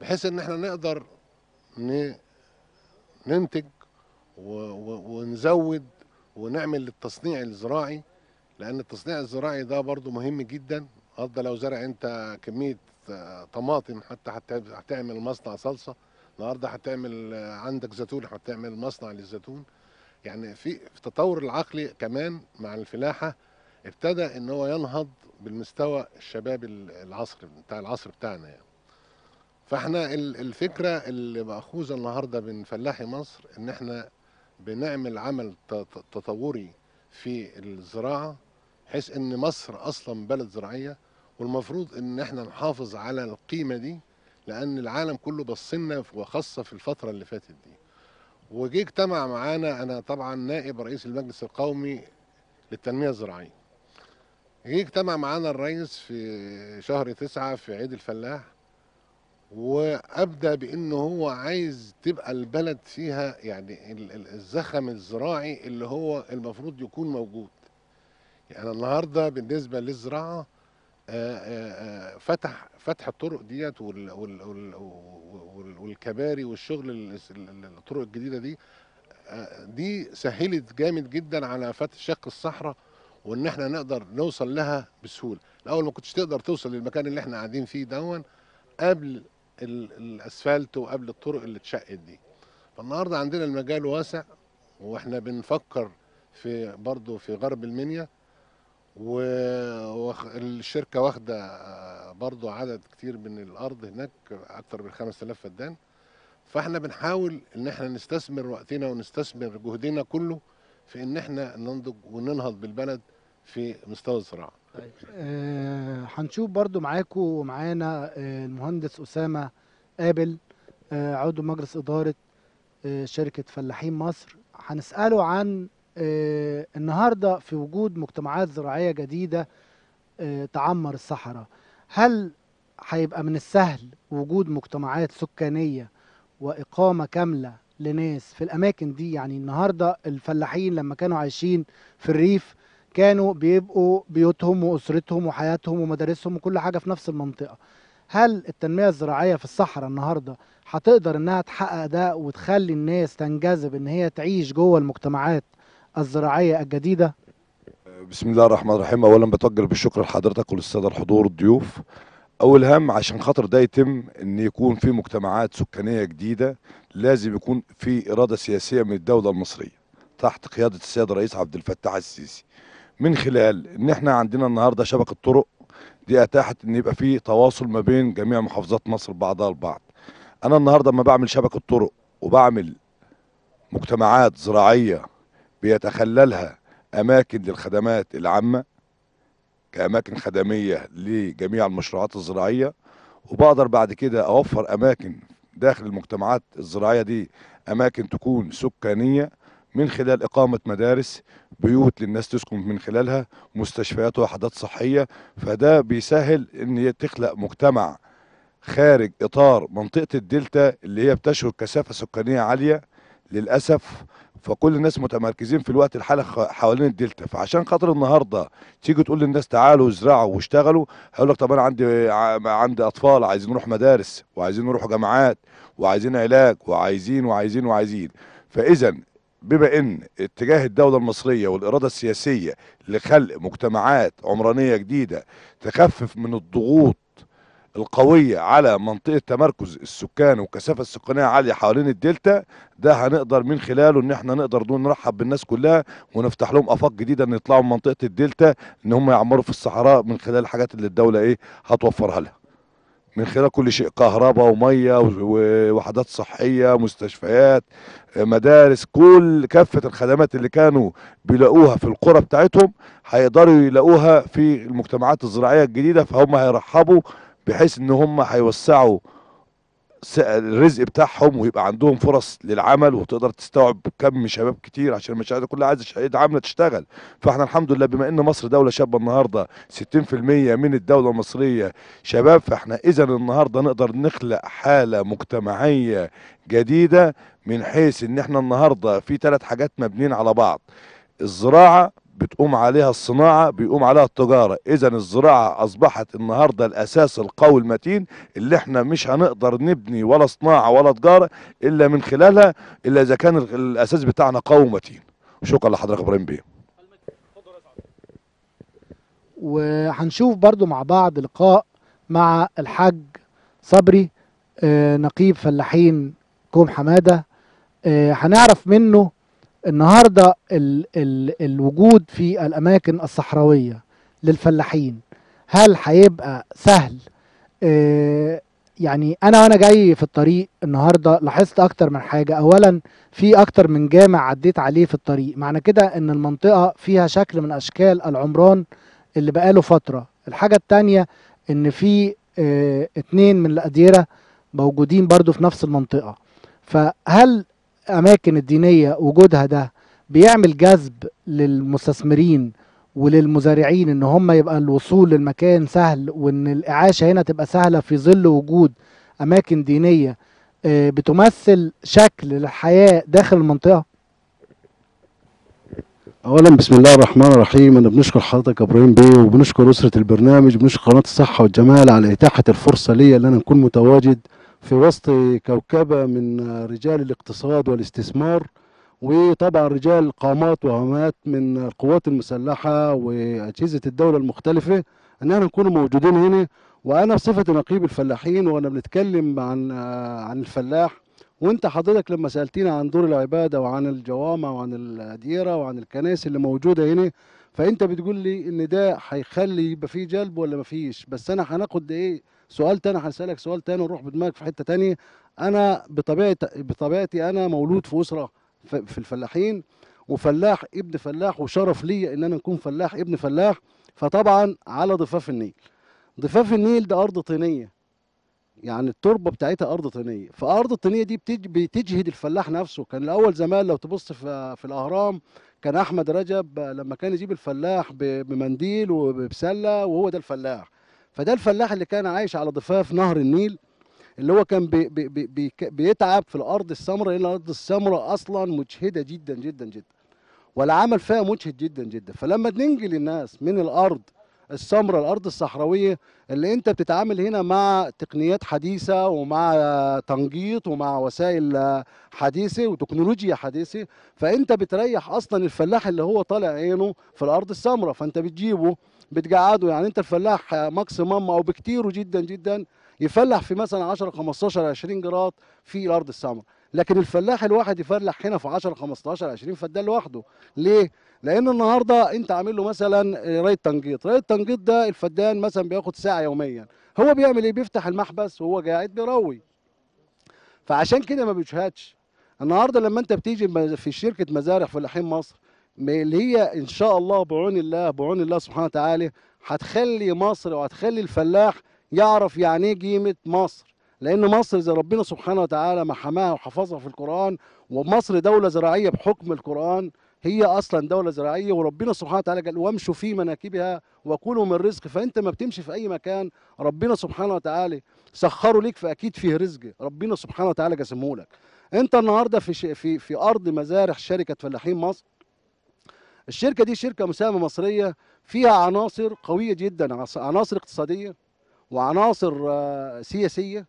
بحيث ان احنا نقدر ننتج ونزود ونعمل التصنيع الزراعي لان التصنيع الزراعي ده برضو مهم جدا النهارده لو زرع انت كميه آه، طماطم حتى هتعمل مصنع صلصه النهارده هتعمل آه، عندك زيتون هتعمل مصنع للزيتون يعني في التطور العقلي كمان مع الفلاحه ابتدى ان هو ينهض بالمستوى الشباب العصر بتاع العصر بتاعنا يعني. فاحنا الفكره اللي ماخوذه النهارده من فلاحي مصر ان احنا بنعمل عمل تطوري في الزراعه حيث ان مصر اصلا بلد زراعيه والمفروض ان احنا نحافظ على القيمه دي لان العالم كله بصنا وخاصه في الفتره اللي فاتت دي وجه اجتمع معانا انا طبعا نائب رئيس المجلس القومي للتنميه الزراعيه جه اجتمع معانا الرئيس في شهر تسعة في عيد الفلاح وابدى بانه هو عايز تبقى البلد فيها يعني الزخم الزراعي اللي هو المفروض يكون موجود يعني النهارده بالنسبه للزراعه آه، آه، آه، فتح فتح الطرق ديت والكباري والشغل الطرق الجديده دي دي سهلت جامد جدا على فتح شق الصحراء وان احنا نقدر نوصل لها بسهوله الاول ما كنتش تقدر توصل للمكان اللي احنا قاعدين فيه دون قبل الاسفلت وقبل الطرق اللي اتشقت دي فالنهارده عندنا المجال واسع واحنا بنفكر في برضه في غرب المنيا والشركه واخده آه، برضه عدد كتير من الارض هناك اكتر من 5000 فدان فاحنا بنحاول ان احنا نستثمر وقتنا ونستثمر جهدنا كله في ان احنا ننضج وننهض بالبلد في مستوى الزراعه. طيب آه، هنشوف برضو معاكم ومعانا آه، المهندس اسامه قابل عضو مجلس اداره شركه فلاحين مصر هنساله عن آه، النهارده في وجود مجتمعات زراعيه جديده آه، تعمر الصحراء هل هيبقى من السهل وجود مجتمعات سكانيه واقامه كامله لناس في الاماكن دي يعني النهارده الفلاحين لما كانوا عايشين في الريف كانوا بيبقوا بيوتهم واسرتهم وحياتهم ومدارسهم وكل حاجه في نفس المنطقه هل التنميه الزراعيه في الصحراء النهارده هتقدر انها تحقق ده وتخلي الناس تنجذب ان هي تعيش جوه المجتمعات الزراعية الجديدة بسم الله الرحمن الرحيم أولا بتوجه بالشكر لحضرتك وللسادة الحضور الضيوف أول هم عشان خاطر ده يتم إن يكون في مجتمعات سكانية جديدة لازم يكون في إرادة سياسية من الدولة المصرية تحت قيادة السيد الرئيس عبد الفتاح السيسي من خلال إن إحنا عندنا النهاردة شبكة طرق دي أتاحت إن يبقى في تواصل ما بين جميع محافظات مصر بعضها البعض أنا النهاردة ما بعمل شبكة طرق وبعمل مجتمعات زراعية بيتخللها اماكن للخدمات العامه كاماكن خدميه لجميع المشروعات الزراعيه وبقدر بعد كده اوفر اماكن داخل المجتمعات الزراعيه دي اماكن تكون سكانيه من خلال اقامه مدارس بيوت للناس تسكن من خلالها مستشفيات ووحدات صحيه فده بيسهل ان تخلق مجتمع خارج اطار منطقه الدلتا اللي هي بتشهد كثافه سكانيه عاليه للاسف فكل الناس متمركزين في الوقت الحالي حوالين الدلتا فعشان خاطر النهارده تيجي تقول للناس تعالوا ازرعوا واشتغلوا هيقول لك طب انا عندي عندي اطفال عايزين نروح مدارس وعايزين نروح جامعات وعايزين علاج وعايزين وعايزين وعايزين فاذا بما ان اتجاه الدوله المصريه والاراده السياسيه لخلق مجتمعات عمرانيه جديده تخفف من الضغوط القوية على منطقة تمركز السكان وكثافة السكانية عالية حوالين الدلتا ده هنقدر من خلاله ان احنا نقدر دون نرحب بالناس كلها ونفتح لهم افاق جديدة ان يطلعوا من منطقة الدلتا ان هم يعمروا في الصحراء من خلال الحاجات اللي الدولة ايه هتوفرها لها من خلال كل شيء كهرباء وميه ووحدات صحيه مستشفيات مدارس كل كافه الخدمات اللي كانوا بيلاقوها في القرى بتاعتهم هيقدروا يلاقوها في المجتمعات الزراعيه الجديده فهم هيرحبوا بحيث ان هم هيوسعوا الرزق بتاعهم ويبقى عندهم فرص للعمل وتقدر تستوعب كم شباب كتير عشان مش كلها عايزه شهاده عامله تشتغل فاحنا الحمد لله بما ان مصر دوله شابه النهارده 60% من الدوله المصريه شباب فاحنا اذا النهارده نقدر نخلق حاله مجتمعيه جديده من حيث ان احنا النهارده في ثلاث حاجات مبنيين على بعض الزراعه بتقوم عليها الصناعة بيقوم عليها التجارة إذا الزراعة أصبحت النهاردة الأساس القوي المتين اللي احنا مش هنقدر نبني ولا صناعة ولا تجارة إلا من خلالها إلا إذا كان الأساس بتاعنا قوي ومتين شكرا لحضرتك إبراهيم بيه وهنشوف برضو مع بعض لقاء مع الحاج صبري آه، نقيب فلاحين كوم حمادة آه، هنعرف منه النهارده ال ال الوجود في الاماكن الصحراويه للفلاحين هل هيبقى سهل آه يعني انا وانا جاي في الطريق النهارده لاحظت اكتر من حاجه اولا في اكتر من جامع عديت عليه في الطريق معنى كده ان المنطقه فيها شكل من اشكال العمران اللي بقاله فتره الحاجه الثانيه ان في اه اتنين من الاديره موجودين برضو في نفس المنطقه فهل الأماكن الدينية وجودها ده بيعمل جذب للمستثمرين وللمزارعين ان هم يبقى الوصول للمكان سهل وان الاعاشه هنا تبقى سهله في ظل وجود اماكن دينيه آه، بتمثل شكل الحياه داخل المنطقه اولا بسم الله الرحمن الرحيم انا بنشكر حضرتك يا ابراهيم بيه وبنشكر اسره البرنامج وبنشكر قناه الصحه والجمال على اتاحه الفرصه ليا ان انا اكون متواجد في وسط كوكبة من رجال الاقتصاد والاستثمار وطبعا رجال قامات وهمات من القوات المسلحة وأجهزة الدولة المختلفة أن احنا نكون موجودين هنا وأنا بصفة نقيب الفلاحين وأنا بنتكلم عن عن الفلاح وأنت حضرتك لما سألتينا عن دور العبادة وعن الجوامع وعن الديره وعن الكنائس اللي موجودة هنا فأنت بتقول لي إن ده هيخلي يبقى فيه جلب ولا ما فيش بس أنا هناخد إيه سؤال تاني هسالك سؤال تاني نروح بدماغك في حته تانية انا بطبيعتي بطبيعتي انا مولود في اسره في الفلاحين وفلاح ابن فلاح وشرف ليا ان انا اكون فلاح ابن فلاح فطبعا على ضفاف النيل ضفاف النيل ده ارض طينيه يعني التربه بتاعتها ارض طينيه فارض الطينيه دي بتجهد الفلاح نفسه كان الاول زمان لو تبص في الاهرام كان احمد رجب لما كان يجيب الفلاح بمنديل وبسله وهو ده الفلاح فده الفلاح اللي كان عايش على ضفاف نهر النيل اللي هو كان بي بي بي بيتعب في الارض السمراء لان الارض السمراء اصلا مجهده جدا جدا جدا والعمل فيها مجهد جدا جدا فلما ننجي للناس من الارض السمراء الارض الصحراويه اللي انت بتتعامل هنا مع تقنيات حديثه ومع تنقيط ومع وسائل حديثه وتكنولوجيا حديثه فانت بتريح اصلا الفلاح اللي هو طالع عينه في الارض السمراء فانت بتجيبه بتقعده يعني انت الفلاح ماكسيمم او بكتيره جدا جدا يفلح في مثلا 10 15 20 جراط في الارض السمراء لكن الفلاح الواحد يفلح هنا في 10 15 20 فدان لوحده ليه لان النهارده انت عامل له مثلا ري التنقيط ري التنقيط ده الفدان مثلا بياخد ساعه يوميا هو بيعمل ايه بيفتح المحبس وهو قاعد بيروي فعشان كده ما بيشهدش النهارده لما انت بتيجي في شركه مزارع فلاحين مصر اللي هي ان شاء الله بعون الله بعون الله سبحانه وتعالى هتخلي مصر وهتخلي الفلاح يعرف يعني ايه قيمه مصر لان مصر زي ربنا سبحانه وتعالى ما حماها وحفظها في القران ومصر دوله زراعيه بحكم القران هي اصلا دوله زراعيه وربنا سبحانه وتعالى قال وامشوا في مناكبها وكلوا من رزق فانت ما بتمشي في اي مكان ربنا سبحانه وتعالى سخره ليك فاكيد فيه رزق ربنا سبحانه وتعالى قسمه لك انت النهارده في في في ارض مزارع شركه فلاحين مصر الشركه دي شركه مساهمه مصريه فيها عناصر قويه جدا عناصر اقتصاديه وعناصر آه، سياسيه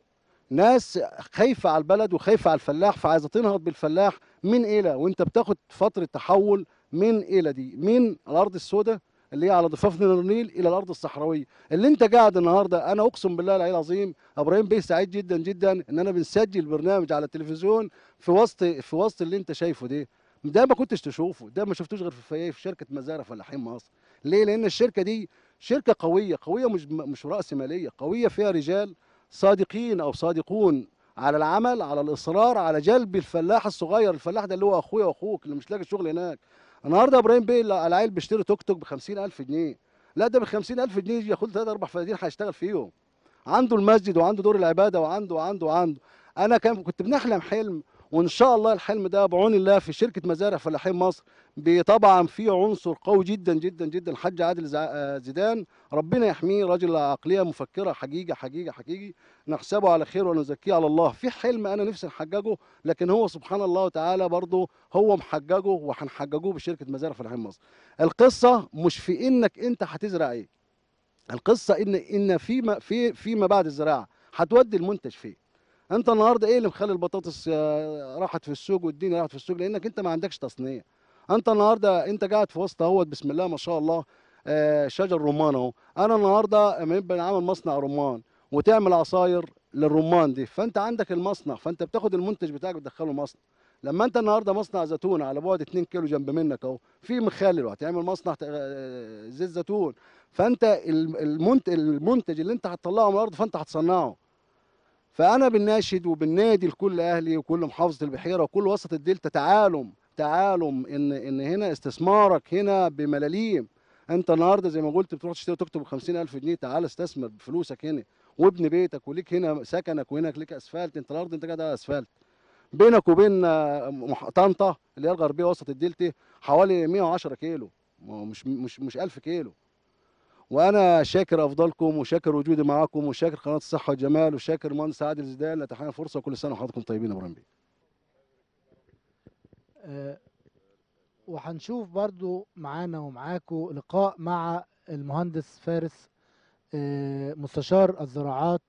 ناس خايفه على البلد وخايفه على الفلاح فعايزه تنهض بالفلاح من إلى وانت بتاخد فتره تحول من إلى دي من الارض السوداء اللي هي على ضفاف نهر النيل الى الارض الصحراويه اللي انت قاعد النهارده انا اقسم بالله العلي العظيم ابراهيم بيه سعيد جدا جدا ان انا بنسجل برنامج على التلفزيون في وسط في وسط اللي انت شايفه ده ده ما كنتش تشوفه ده ما شفتوش غير في في شركه مزارع فلاحين مصر ليه لان الشركه دي شركه قويه قويه مش مش راس ماليه قويه فيها رجال صادقين او صادقون على العمل على الاصرار على جلب الفلاح الصغير الفلاح ده اللي هو اخويا واخوك اللي مش لاقي شغل هناك النهارده ابراهيم بيه العيل بيشتري توك توك ب 50000 جنيه لا ده ب 50000 جنيه ياخد ثلاث اربع فنادق هيشتغل فيهم عنده المسجد وعنده دور العباده وعنده وعنده وعنده انا كان كنت بنحلم حلم وان شاء الله الحلم ده بعون الله في شركه مزارع فلاحين مصر طبعا في عنصر قوي جدا جدا جدا الحاج عادل آه، زيدان ربنا يحميه راجل عقليه مفكره حقيقه حقيقه حقيقي نحسبه على خير ونزكيه على الله في حلم انا نفسي نحججه لكن هو سبحان الله تعالى برضه هو محججه وهنحججوه بشركه مزارع فلاحين مصر القصه مش في انك انت هتزرع ايه القصه ان ان في ما في فيما بعد الزراعه هتودي المنتج فين انت النهارده ايه اللي مخلي البطاطس آه، راحت في السوق والدنيا راحت في السوق لانك انت ما عندكش تصنيع انت النهارده انت قاعد في وسط اهوت بسم الله ما شاء الله آه، شجر رمان اهو انا النهارده لما يبقى عامل مصنع رمان وتعمل عصاير للرمان دي فانت عندك المصنع فانت بتاخد المنتج بتاعك وتدخله مصنع لما انت النهارده مصنع زيتون على بعد 2 كيلو جنب منك اهو في مخلل وهتعمل مصنع آه، زيت زيتون فانت المنتج اللي انت هتطلعه من الارض فانت هتصنعه فانا بناشد وبنادي لكل اهلي وكل محافظه البحيره وكل وسط الدلتا تعالم تعالم ان ان هنا استثمارك هنا بملاليم انت النهارده زي ما قلت بتروح تشتري تكتب ب 50000 جنيه تعال استثمر بفلوسك هنا وابن بيتك وليك هنا سكنك وهناك ليك اسفلت انت الارض انت قاعد على اسفلت بينك وبين طنطا اللي هي الغربيه وسط الدلتا حوالي 110 كيلو مش مش مش 1000 كيلو وانا شاكر افضلكم وشاكر وجودي معاكم وشاكر قناه الصحه والجمال وشاكر مهندس عادل زيدان اتحنا فرصه وكل سنه وحضراتكم طيبين يا مرام بيه آه، وهنشوف برضو معانا ومعاكم لقاء مع المهندس فارس آه، مستشار الزراعات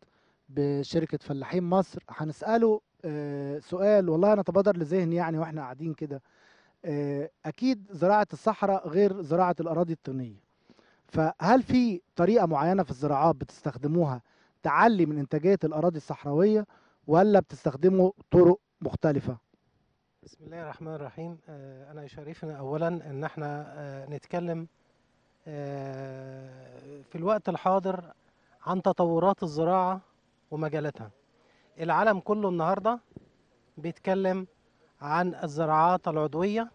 بشركه فلاحين مصر هنساله آه، سؤال والله انا تبادر لذهني يعني واحنا قاعدين كده اكيد زراعه الصحراء غير زراعه الاراضي الطينيه فهل في طريقه معينه في الزراعات بتستخدموها تعلي من انتاجيه الاراضي الصحراويه ولا بتستخدموا طرق مختلفه بسم الله الرحمن الرحيم آه، انا يشرفنا اولا ان احنا آه، نتكلم آه، في الوقت الحاضر عن تطورات الزراعه ومجالاتها العالم كله النهارده بيتكلم عن الزراعات العضويه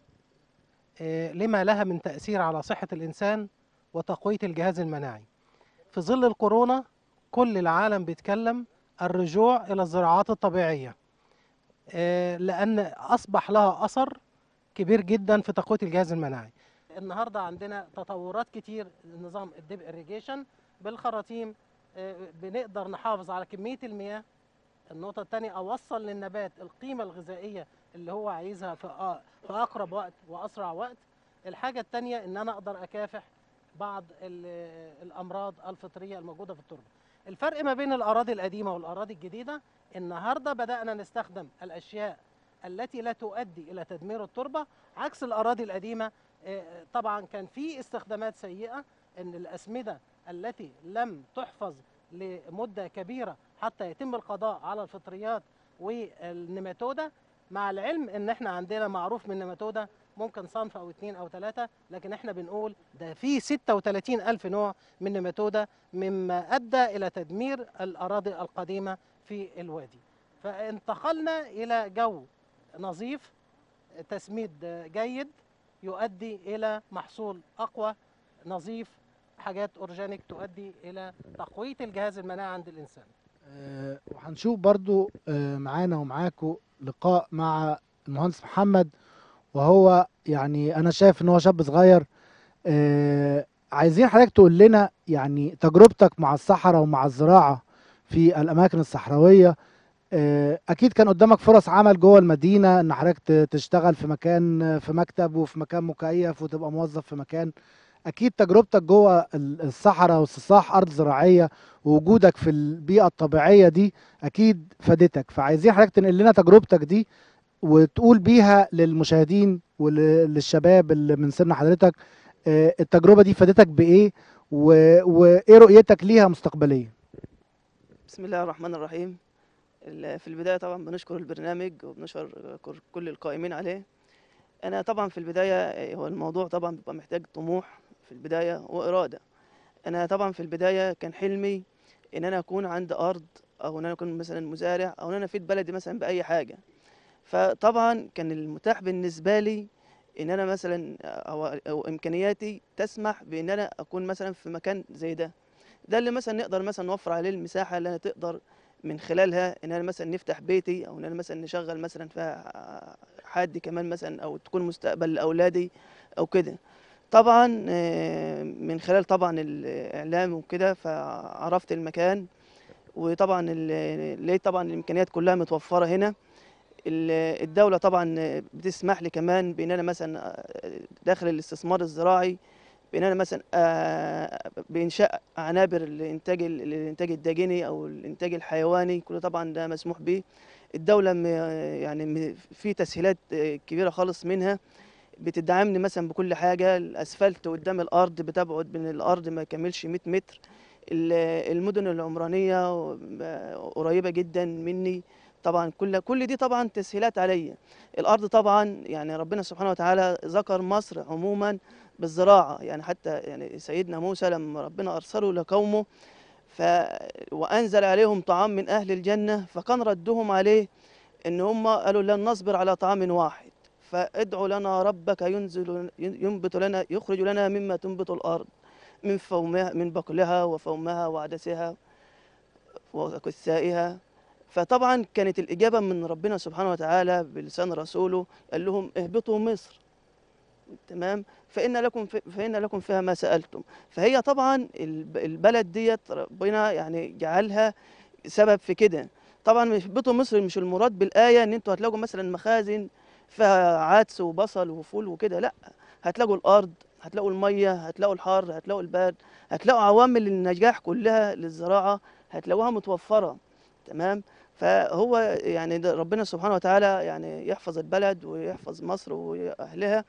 لما لها من تاثير على صحه الانسان وتقوية الجهاز المناعي في ظل الكورونا كل العالم بيتكلم الرجوع إلى الزراعات الطبيعية آه، لأن أصبح لها أثر كبير جدا في تقوية الجهاز المناعي النهاردة عندنا تطورات كتير نظام الدب إريجيشن بالخراطيم آه، بنقدر نحافظ على كمية المياه النقطة الثانية أوصل للنبات القيمة الغذائية اللي هو عايزها في أقرب وقت وأسرع وقت الحاجة الثانية إن أنا أقدر أكافح بعض الامراض الفطريه الموجوده في التربه الفرق ما بين الاراضي القديمه والاراضي الجديده النهارده بدانا نستخدم الاشياء التي لا تؤدي الى تدمير التربه عكس الاراضي القديمه آه، طبعا كان في استخدامات سيئه ان الاسمده التي لم تحفظ لمده كبيره حتى يتم القضاء على الفطريات والنماتودة مع العلم ان احنا عندنا معروف من نماتودة ممكن صنف او اثنين او ثلاثه لكن احنا بنقول ده في 36 الف نوع من نماتودا مما ادى الى تدمير الاراضي القديمه في الوادي فانتقلنا الى جو نظيف تسميد جيد يؤدي الى محصول اقوى نظيف حاجات اورجانيك تؤدي الى تقويه الجهاز المناعي عند الانسان آه، وهنشوف برضو آه، معانا ومعاكم لقاء مع المهندس محمد وهو يعني انا شايف ان هو شاب صغير آه عايزين حضرتك تقول لنا يعني تجربتك مع الصحراء ومع الزراعه في الاماكن الصحراويه آه اكيد كان قدامك فرص عمل جوه المدينه ان حضرتك تشتغل في مكان في مكتب وفي مكان مكيف وتبقى موظف في مكان اكيد تجربتك جوه الصحراء واستصلاح ارض زراعيه ووجودك في البيئه الطبيعيه دي اكيد فادتك فعايزين حضرتك تنقل لنا تجربتك دي وتقول بيها للمشاهدين وللشباب اللي من سن حضرتك آه، التجربه دي فادتك بايه وايه رؤيتك ليها مستقبليا بسم الله الرحمن الرحيم في البدايه طبعا بنشكر البرنامج وبنشكر كل القائمين عليه انا طبعا في البدايه آه، هو الموضوع طبعا بيبقى محتاج طموح في البدايه واراده انا طبعا في البدايه كان حلمي ان انا اكون عندي ارض او ان انا اكون مثلا مزارع او ان انا افيد بلدي مثلا باي حاجه فطبعا كان المتاح بالنسبه لي ان انا مثلا أو, او امكانياتي تسمح بان انا اكون مثلا في مكان زي ده ده اللي مثلا نقدر مثلا نوفر عليه المساحه اللي انا تقدر من خلالها ان انا مثلا نفتح بيتي او ان انا مثلا نشغل مثلا فيها حد كمان مثلا او تكون مستقبل لاولادي او كده طبعا آه، من خلال طبعا الاعلام وكده فعرفت المكان وطبعا لقيت طبعا الامكانيات كلها متوفره هنا الدولة طبعا بتسمح لي كمان بان انا مثلا آه، داخل الاستثمار الزراعي بان انا مثلا آه، بانشاء عنابر لانتاج الانتاج الداجني او الانتاج الحيواني كل طبعا ده مسموح به الدولة يعني في تسهيلات آه، كبيرة خالص منها بتدعمني مثلا بكل حاجة الأسفلت قدام الأرض بتبعد من الأرض ما يكملش 100 متر المدن العمرانية قريبة جدا مني طبعا كل كل دي طبعا تسهيلات عليا الارض طبعا يعني ربنا سبحانه وتعالى ذكر مصر عموما بالزراعه يعني حتى يعني سيدنا موسى لما ربنا ارسله لقومه ف وانزل عليهم طعام من اهل الجنه فكان ردهم عليه ان هم قالوا لن نصبر على طعام واحد فادعوا لنا ربك ينزل ينبت لنا يخرج لنا مما تنبت الارض من فومها من بقلها وفومها وعدسها وكسائها فطبعا كانت الإجابة من ربنا سبحانه وتعالى بلسان رسوله قال لهم اهبطوا مصر تمام فإن لكم فإن لكم فيها ما سألتم فهي طبعا البلد ديت ربنا يعني جعلها سبب في كده طبعا اهبطوا مصر مش المراد بالآية إن أنتوا هتلاقوا مثلا مخازن فيها عدس وبصل وفول وكده لا هتلاقوا الأرض هتلاقوا المية هتلاقوا الحر هتلاقوا البرد هتلاقوا عوامل النجاح كلها للزراعة هتلاقوها متوفرة تمام فهو يعني ربنا سبحانه وتعالى يعني يحفظ البلد ويحفظ مصر واهلها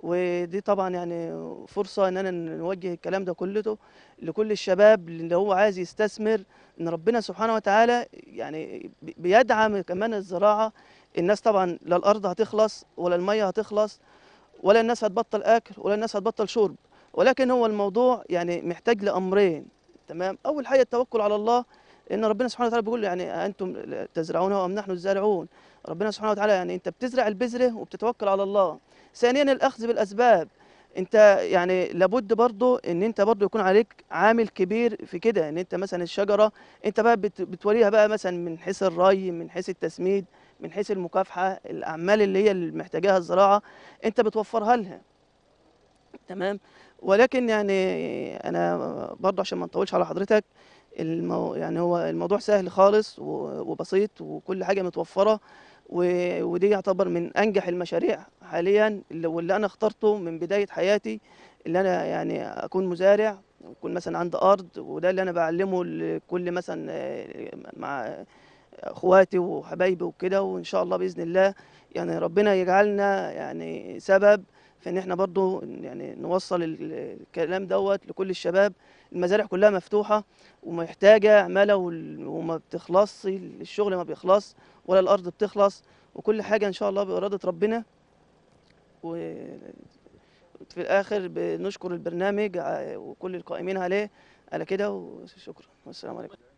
ودي طبعا يعني فرصه ان انا نوجه الكلام ده كله لكل الشباب اللي هو عايز يستثمر ان ربنا سبحانه وتعالى يعني بيدعم كمان الزراعه الناس طبعا لا الارض هتخلص ولا الميه هتخلص ولا الناس هتبطل اكل ولا الناس هتبطل شرب ولكن هو الموضوع يعني محتاج لامرين تمام اول حاجه التوكل على الله ان ربنا سبحانه وتعالى بيقول يعني انتم تزرعونها ام نحن الزارعون ربنا سبحانه وتعالى يعني انت بتزرع البذره وبتتوكل على الله ثانيا الاخذ بالاسباب انت يعني لابد برضه ان انت برضه يكون عليك عامل كبير في كده ان انت مثلا الشجره انت بقى بتوليها بقى مثلا من حيث الري من حيث التسميد من حيث المكافحه الاعمال اللي هي اللي محتاجاها الزراعه انت بتوفرها لها تمام ولكن يعني انا برضه عشان ما نطولش على حضرتك المو... يعني هو الموضوع سهل خالص وبسيط وكل حاجه متوفره و... ودي يعتبر من انجح المشاريع حاليا اللي... واللي انا اخترته من بدايه حياتي اللي انا يعني اكون مزارع ويكون مثلا عندي ارض وده اللي انا بعلمه لكل مثلا مع اخواتي وحبايبي وكده وان شاء الله باذن الله يعني ربنا يجعلنا يعني سبب في ان احنا برضو يعني نوصل الكلام دوت لكل الشباب المزارع كلها مفتوحه ومحتاجه عماله وما بتخلص الشغل ما بيخلص ولا الارض بتخلص وكل حاجه ان شاء الله باراده ربنا وفي الاخر بنشكر البرنامج وكل القائمين عليه على كده وشكرا والسلام عليكم